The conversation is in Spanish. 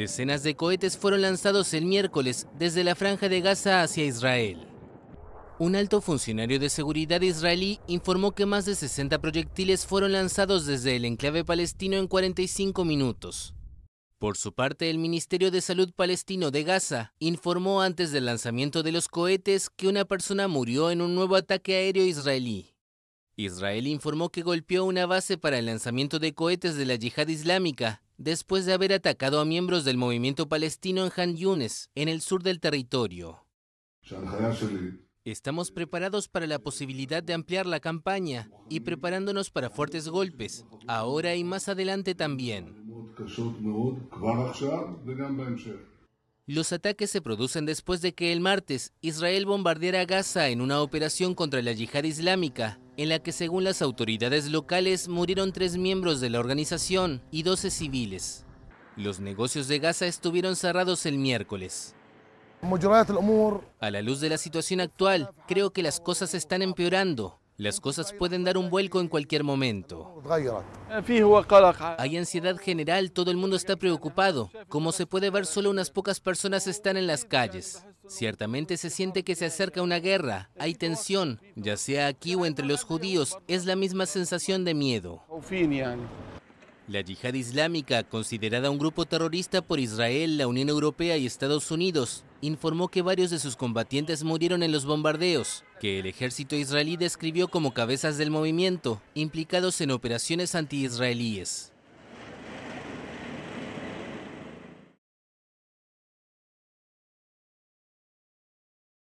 Decenas de cohetes fueron lanzados el miércoles desde la franja de Gaza hacia Israel. Un alto funcionario de seguridad israelí informó que más de 60 proyectiles fueron lanzados desde el enclave palestino en 45 minutos. Por su parte, el Ministerio de Salud palestino de Gaza informó antes del lanzamiento de los cohetes que una persona murió en un nuevo ataque aéreo israelí. Israel informó que golpeó una base para el lanzamiento de cohetes de la yihad islámica después de haber atacado a miembros del movimiento palestino en Han Yunes, en el sur del territorio. Estamos preparados para la posibilidad de ampliar la campaña y preparándonos para fuertes golpes, ahora y más adelante también. Los ataques se producen después de que el martes Israel bombardeara Gaza en una operación contra la yihad islámica, en la que según las autoridades locales murieron tres miembros de la organización y 12 civiles. Los negocios de Gaza estuvieron cerrados el miércoles. A la luz de la situación actual, creo que las cosas están empeorando. Las cosas pueden dar un vuelco en cualquier momento. Hay ansiedad general, todo el mundo está preocupado. Como se puede ver, solo unas pocas personas están en las calles. Ciertamente se siente que se acerca una guerra, hay tensión, ya sea aquí o entre los judíos, es la misma sensación de miedo. La yihad islámica, considerada un grupo terrorista por Israel, la Unión Europea y Estados Unidos, informó que varios de sus combatientes murieron en los bombardeos, que el ejército israelí describió como cabezas del movimiento, implicados en operaciones anti-israelíes.